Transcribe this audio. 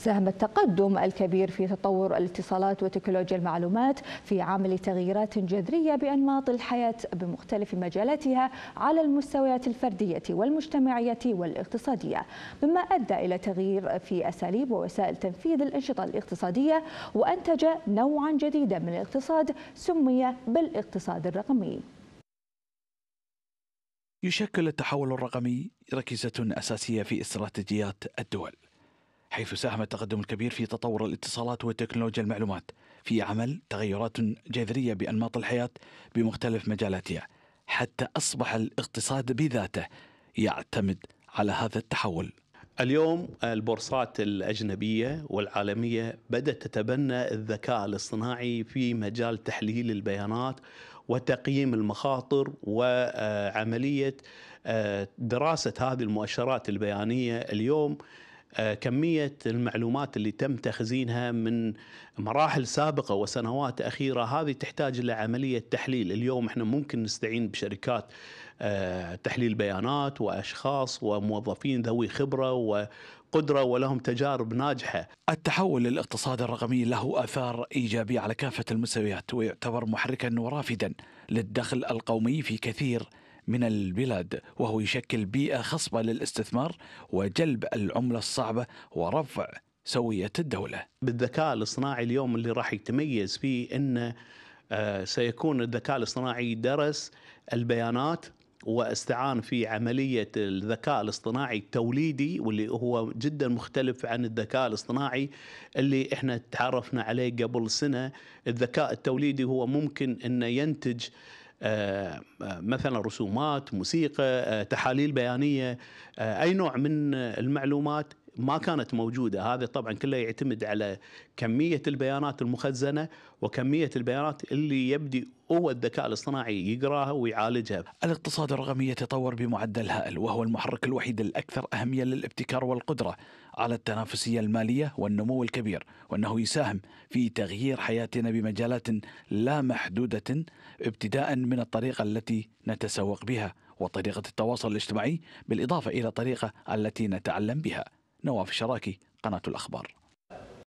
ساهم التقدم الكبير في تطور الاتصالات وتكنولوجيا المعلومات في عمل تغييرات جذرية بأنماط الحياة بمختلف مجالاتها على المستويات الفردية والمجتمعية والاقتصادية مما أدى إلى تغيير في أساليب ووسائل تنفيذ الأنشطة الاقتصادية وأنتج نوعا جديدا من الاقتصاد سمي بالاقتصاد الرقمي يشكل التحول الرقمي ركيزة أساسية في استراتيجيات الدول حيث ساهم التقدم الكبير في تطور الاتصالات وتكنولوجيا المعلومات في عمل تغيرات جذرية بأنماط الحياة بمختلف مجالاتها حتى أصبح الاقتصاد بذاته يعتمد على هذا التحول اليوم البورصات الأجنبية والعالمية بدأت تتبنى الذكاء الاصطناعي في مجال تحليل البيانات وتقييم المخاطر وعملية آه، دراسة هذه المؤشرات البيانية اليوم آه، كمية المعلومات اللي تم تخزينها من مراحل سابقة وسنوات أخيرة هذه تحتاج إلى عملية تحليل اليوم احنا ممكن نستعين بشركات آه، تحليل بيانات وأشخاص وموظفين ذوي خبرة و قدرة ولهم تجارب ناجحة التحول للاقتصاد الرقمي له آثار إيجابية على كافة المستويات ويعتبر محركا ورافدا للدخل القومي في كثير من البلاد وهو يشكل بيئة خصبة للاستثمار وجلب العملة الصعبة ورفع سوية الدولة بالذكاء الاصطناعي اليوم اللي راح يتميز فيه أنه آه، سيكون الذكاء الاصطناعي درس البيانات واستعان في عملية الذكاء الاصطناعي التوليدي واللي هو جدا مختلف عن الذكاء الاصطناعي اللي احنا تعرفنا عليه قبل سنة الذكاء التوليدي هو ممكن انه ينتج آه، مثلا رسومات موسيقى آه، تحاليل بيانيه آه، اي نوع من المعلومات ما كانت موجوده، هذا طبعا كله يعتمد على كميه البيانات المخزنه وكميه البيانات اللي يبدي هو الذكاء الاصطناعي يقراها ويعالجها. الاقتصاد الرقمي يتطور بمعدل هائل وهو المحرك الوحيد الاكثر اهميه للابتكار والقدره على التنافسيه الماليه والنمو الكبير، وانه يساهم في تغيير حياتنا بمجالات لا محدوده ابتداء من الطريقه التي نتسوق بها وطريقه التواصل الاجتماعي بالاضافه الى الطريقه التي نتعلم بها. نواف الشراكي قناة الأخبار